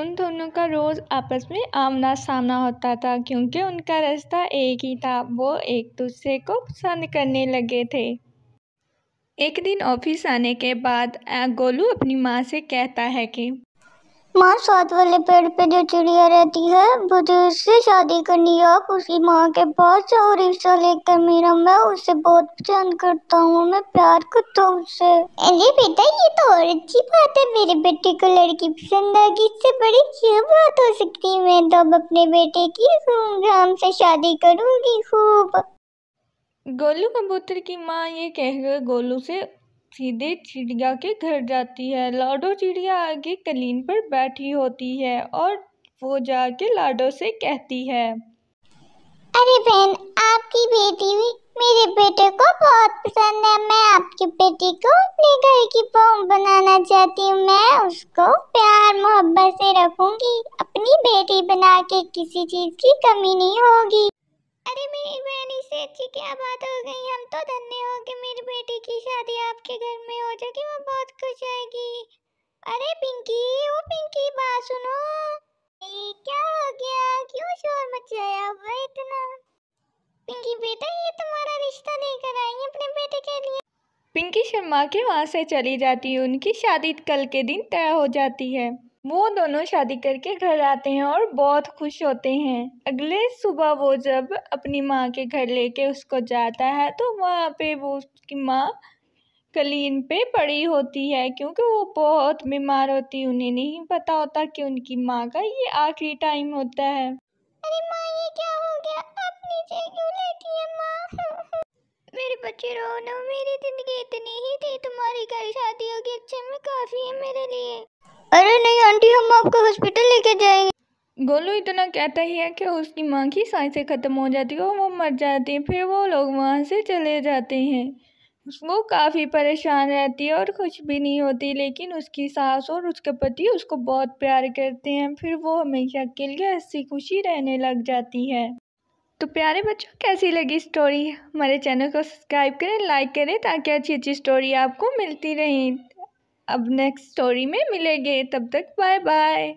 उन दोनों का रोज़ आपस में आमना सामना होता था क्योंकि उनका रास्ता एक ही था वो एक दूसरे को पसंद करने लगे थे एक दिन ऑफिस आने के बाद गोलू अपनी माँ से कहता है कि माँ साथ वाले पेड़ पे जो चिड़िया रहती है मुझे उससे शादी करनी है आप उसकी माँ के पास जाओ रिश्ता लेकर मेरा मैं उसे बहुत पसंद करता हूँ मैं प्यार करता हूँ उससे अरे बेटा ये तो और अच्छी बात है मेरे बेटे को लड़की पसंद आ गई इससे बड़ी क्या बात हो सकती है मैं तो अब अपने बेटे की धूमधाम से शादी करूँगी खूब गोलू कबूतर की माँ ये कह गए गोलू से सीधे चिड़िया के घर जाती है लाडो चिड़िया आगे कलीन पर बैठी होती है और वो जाके लाडो से कहती है अरे बहन आपकी बेटी भी मेरे बेटे को बहुत पसंद है मैं आपकी बेटी को अपने घर की बहू बनाना चाहती हूँ मैं उसको प्यार मोहब्बत से रखूंगी अपनी बेटी बना के किसी चीज़ की कमी नहीं होगी अरे मेरी बहन इससे अच्छी क्या बात हो गई हम तो धन्य हो गए मेरी बेटी की शादी के घर में हो जाएगी वो बहुत खुश आएगी अरे पिंकी ओ पिंकी बात सुनो ये क्या हो गया क्यों शोर मचाया हुआ इतना पिंकी बेटा ये तुम्हारा रिश्ता लेकर आई अपने बेटे के लिए पिंकी शर्मा के वहाँ से चली जाती है उनकी शादी कल के दिन तय हो जाती है वो दोनों शादी करके घर आते हैं और बहुत खुश होते हैं अगले सुबह वो जब अपनी माँ के घर लेके उसको जाता है तो वहाँ पे वो उसकी माँ कलीन पे पड़ी होती है क्योंकि वो बहुत बीमार होती है उन्हें नहीं पता होता कि उनकी माँ का ये आखिरी टाइम होता है अरे माँ ये क्या हो गया क्यों है माँ मेरे बच्चे रो ना मेरी जिंदगी इतनी ही थी तुम्हारी घर शादी होगी अच्छे में काफ़ी है मेरे लिए अरे नहीं आंटी हम आपको हॉस्पिटल लेके जाएंगे गोलू इतना कहता ही है कि उसकी माँ की सांसें ख़त्म हो जाती है और वो मर जाती है फिर वो लोग वहाँ से चले जाते हैं वो काफ़ी परेशान रहती है और खुश भी नहीं होती लेकिन उसकी सास और उसके पति उसको बहुत प्यार करते हैं फिर वो हमेशा के लिए हंसी खुशी रहने लग जाती है तो प्यारे बच्चों कैसी लगी स्टोरी हमारे चैनल को सब्सक्राइब करें लाइक करें ताकि अच्छी अच्छी स्टोरी आपको मिलती रहे अब नेक्स्ट स्टोरी में मिलेंगे तब तक बाय बाय